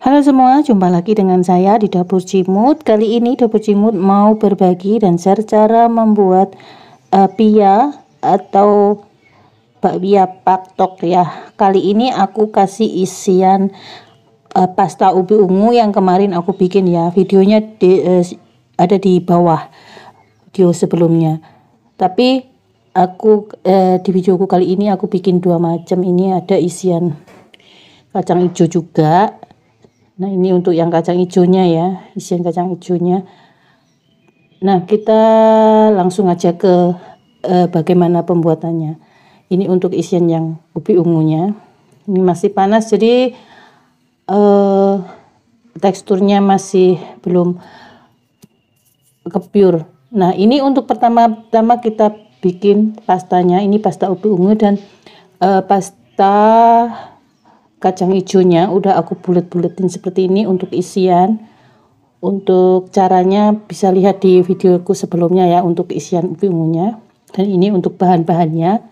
Halo semua, jumpa lagi dengan saya di Dapur Cimut. Kali ini Dapur Cimut mau berbagi dan share cara membuat uh, pia atau bakpia paktok ya. Kali ini aku kasih isian uh, pasta ubi ungu yang kemarin aku bikin ya. Videonya di, uh, ada di bawah video sebelumnya. Tapi aku uh, di videoku kali ini aku bikin dua macam. Ini ada isian kacang hijau juga Nah, ini untuk yang kacang hijaunya ya, isian kacang hijaunya. Nah, kita langsung aja ke eh, bagaimana pembuatannya. Ini untuk isian yang ubi ungunya. Ini masih panas jadi eh, teksturnya masih belum kepiur. Nah, ini untuk pertama-tama kita bikin pastanya. Ini pasta ubi ungu dan eh, pasta kacang hijaunya udah aku bulet-buletin seperti ini untuk isian untuk caranya bisa lihat di videoku sebelumnya ya untuk isian ubi ungunya dan ini untuk bahan-bahannya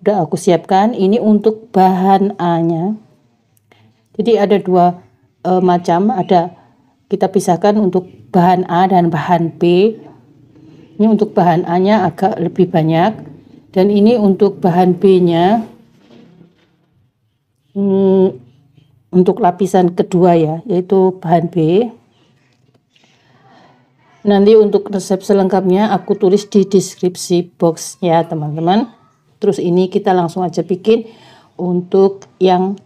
udah aku siapkan ini untuk bahan A nya jadi ada dua e, macam ada kita pisahkan untuk bahan A dan bahan B ini untuk bahan A nya agak lebih banyak dan ini untuk bahan B nya hmm, untuk lapisan kedua ya yaitu bahan B nanti untuk resep selengkapnya aku tulis di deskripsi box ya teman-teman terus ini kita langsung aja bikin untuk yang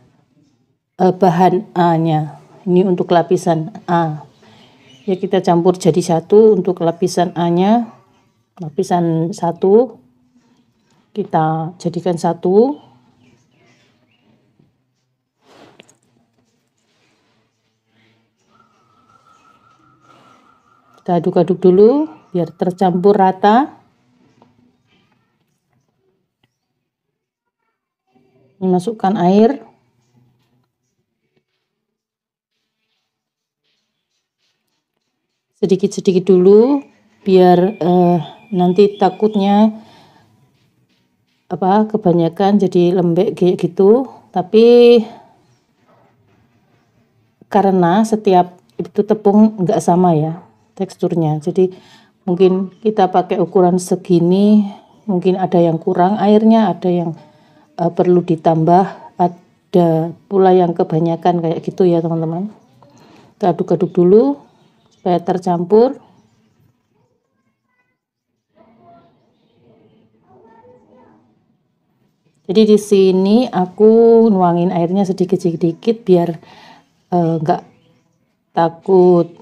eh, bahan A nya ini untuk lapisan A ya kita campur jadi satu untuk lapisan A nya lapisan satu kita jadikan satu Kita aduk-aduk dulu biar tercampur rata. Masukkan air. Sedikit-sedikit dulu biar eh, nanti takutnya apa kebanyakan jadi lembek kayak gitu. Tapi karena setiap itu tepung enggak sama ya teksturnya jadi mungkin kita pakai ukuran segini mungkin ada yang kurang airnya ada yang uh, perlu ditambah ada pula yang kebanyakan kayak gitu ya teman-teman kita aduk-aduk dulu supaya tercampur Jadi di sini aku nuangin airnya sedikit-sedikit biar eh, nggak uh, takut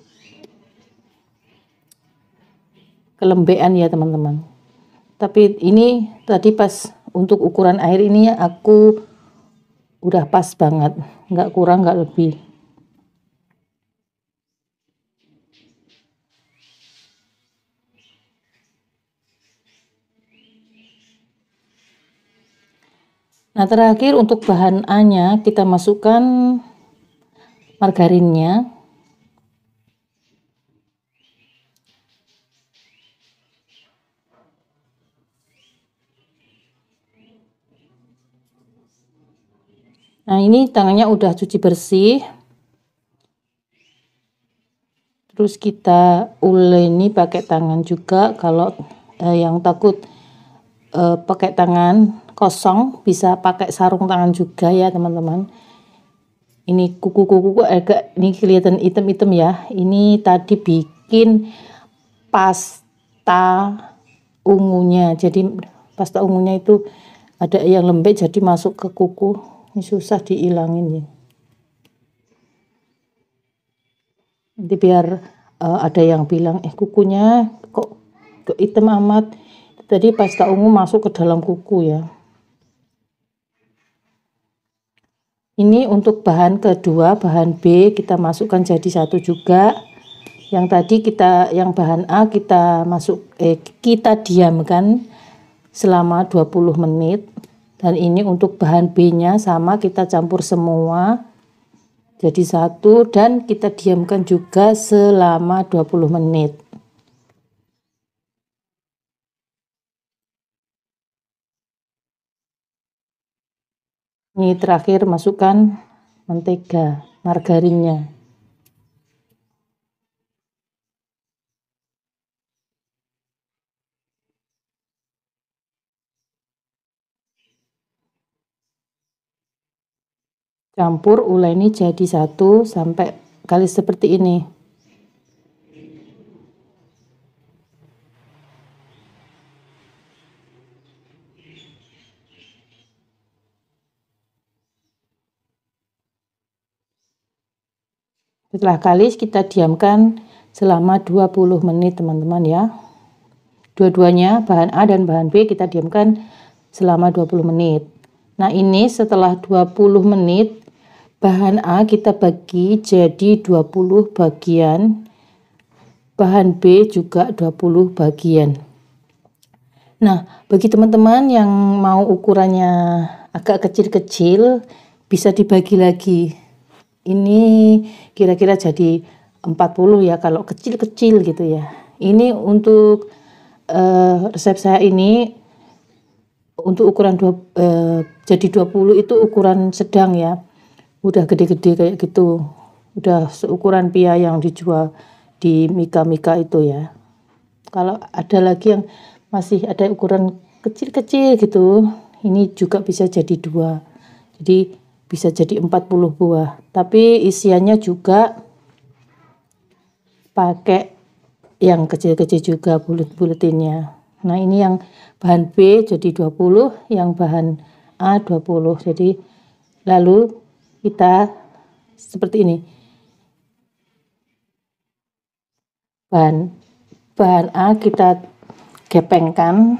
kelembean ya teman-teman tapi ini tadi pas untuk ukuran air ini ya aku udah pas banget nggak kurang nggak lebih Nah terakhir untuk bahan A nya kita masukkan margarinnya Nah, ini tangannya udah cuci bersih. Terus kita uleni pakai tangan juga kalau eh, yang takut eh, pakai tangan kosong bisa pakai sarung tangan juga ya, teman-teman. Ini kuku-kuku agak ini kelihatan item-item ya. Ini tadi bikin pasta ungunya. Jadi pasta ungunya itu ada yang lembek jadi masuk ke kuku ini susah dihilangin ya. Nanti biar uh, ada yang bilang, eh kukunya kok, kok hitam amat. Tadi pasta ungu masuk ke dalam kuku ya. Ini untuk bahan kedua, bahan B kita masukkan jadi satu juga. Yang tadi kita yang bahan A kita masuk eh kita diamkan selama 20 menit dan ini untuk bahan B-nya sama kita campur semua jadi satu dan kita diamkan juga selama 20 menit ini terakhir masukkan mentega margarinnya campur uleni jadi satu sampai kali seperti ini setelah kalis kita diamkan selama 20 menit teman-teman ya dua-duanya bahan A dan bahan B kita diamkan selama 20 menit nah ini setelah 20 menit Bahan A kita bagi jadi 20 bagian. Bahan B juga 20 bagian. Nah, bagi teman-teman yang mau ukurannya agak kecil-kecil, bisa dibagi lagi. Ini kira-kira jadi 40 ya kalau kecil-kecil gitu ya. Ini untuk uh, resep saya ini untuk ukuran dua, uh, jadi 20 itu ukuran sedang ya udah gede-gede kayak gitu udah seukuran pia yang dijual di mika-mika itu ya kalau ada lagi yang masih ada ukuran kecil-kecil gitu ini juga bisa jadi dua jadi bisa jadi 40 buah tapi isiannya juga pakai yang kecil-kecil juga bulet-buletinnya nah ini yang bahan B jadi 20 yang bahan A 20 jadi lalu kita seperti ini. Bahan bahan A kita gepengkan,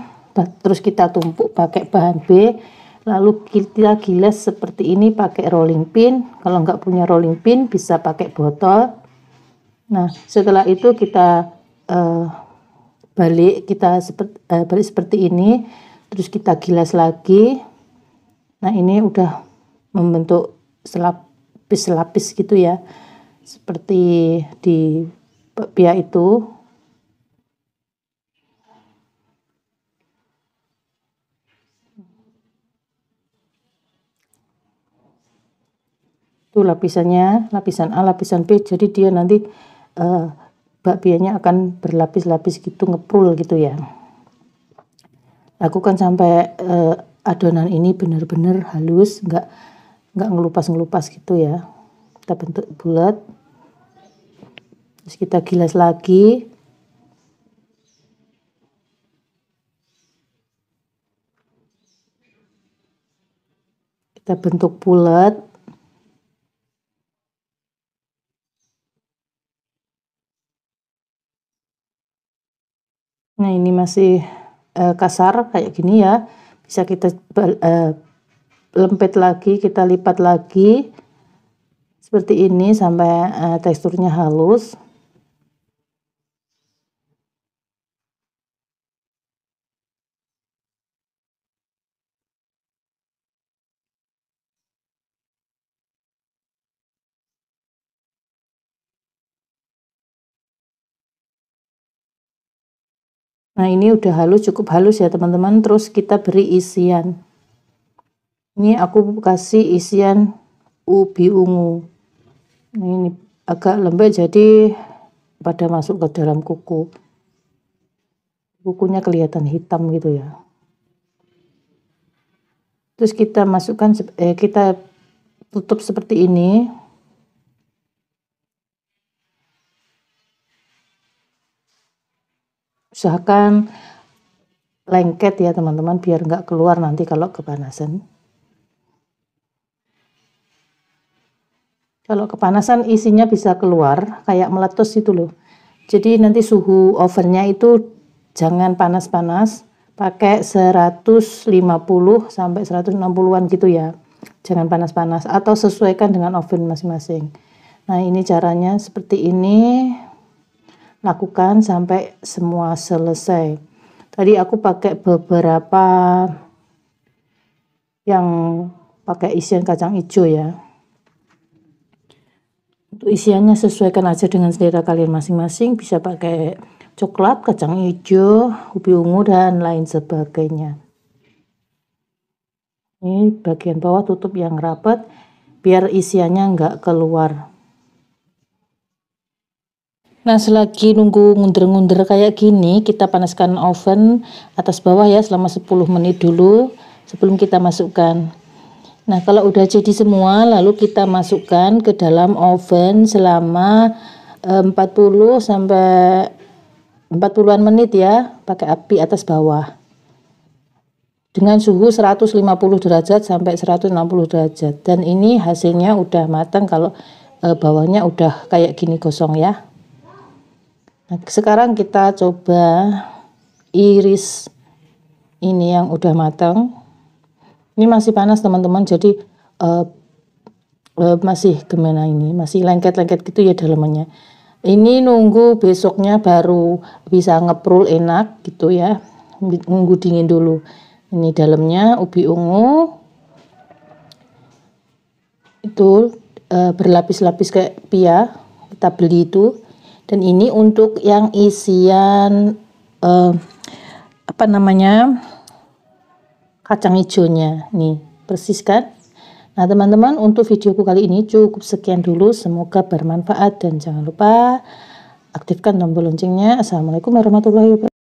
terus kita tumpuk pakai bahan B, lalu kita gilas seperti ini pakai rolling pin. Kalau nggak punya rolling pin bisa pakai botol. Nah, setelah itu kita uh, balik kita seperti uh, balik seperti ini, terus kita gilas lagi. Nah, ini udah membentuk selapis lapis gitu ya seperti di bakpia itu itu lapisannya lapisan A lapisan B jadi dia nanti uh, bakpianya akan berlapis-lapis gitu ngepul gitu ya lakukan sampai uh, adonan ini benar-benar halus enggak nggak ngelupas-ngelupas gitu ya kita bentuk bulat terus kita gilas lagi kita bentuk bulat nah ini masih eh, kasar kayak gini ya bisa kita eh, lempit lagi kita lipat lagi seperti ini sampai uh, teksturnya halus Nah ini udah halus cukup halus ya teman-teman terus kita beri isian ini aku kasih isian ubi ungu ini agak lembek jadi pada masuk ke dalam kuku kukunya kelihatan hitam gitu ya terus kita masukkan eh, kita tutup seperti ini usahakan lengket ya teman-teman biar nggak keluar nanti kalau kepanasan Kalau kepanasan isinya bisa keluar kayak meletus itu loh. Jadi nanti suhu ovennya itu jangan panas-panas, pakai 150 sampai 160-an gitu ya. Jangan panas-panas atau sesuaikan dengan oven masing-masing. Nah, ini caranya seperti ini. Lakukan sampai semua selesai. Tadi aku pakai beberapa yang pakai isian kacang hijau ya. Untuk isiannya sesuaikan aja dengan selera kalian masing-masing, bisa pakai coklat, kacang hijau, ubi ungu, dan lain sebagainya. Ini bagian bawah tutup yang rapat, biar isiannya nggak keluar. Nah, selagi nunggu ngunder-ngunder kayak gini, kita panaskan oven atas bawah ya selama 10 menit dulu sebelum kita masukkan Nah, kalau udah jadi semua, lalu kita masukkan ke dalam oven selama 40 eh, sampai 40-an menit ya, pakai api atas bawah. Dengan suhu 150 derajat sampai 160 derajat. Dan ini hasilnya udah matang kalau eh, bawahnya udah kayak gini gosong ya. Nah, sekarang kita coba iris ini yang udah matang ini masih panas teman-teman, jadi uh, uh, masih gimana ini, masih lengket-lengket gitu ya dalamnya. Ini nunggu besoknya baru bisa ngeprul enak gitu ya, nunggu dingin dulu. Ini dalamnya ubi ungu, itu e, berlapis-lapis kayak pia, kita beli itu. Dan ini untuk yang isian e, apa namanya kacang hijaunya nih persis kan nah teman-teman untuk videoku kali ini cukup sekian dulu semoga bermanfaat dan jangan lupa aktifkan tombol loncengnya assalamualaikum warahmatullahi wabarakatuh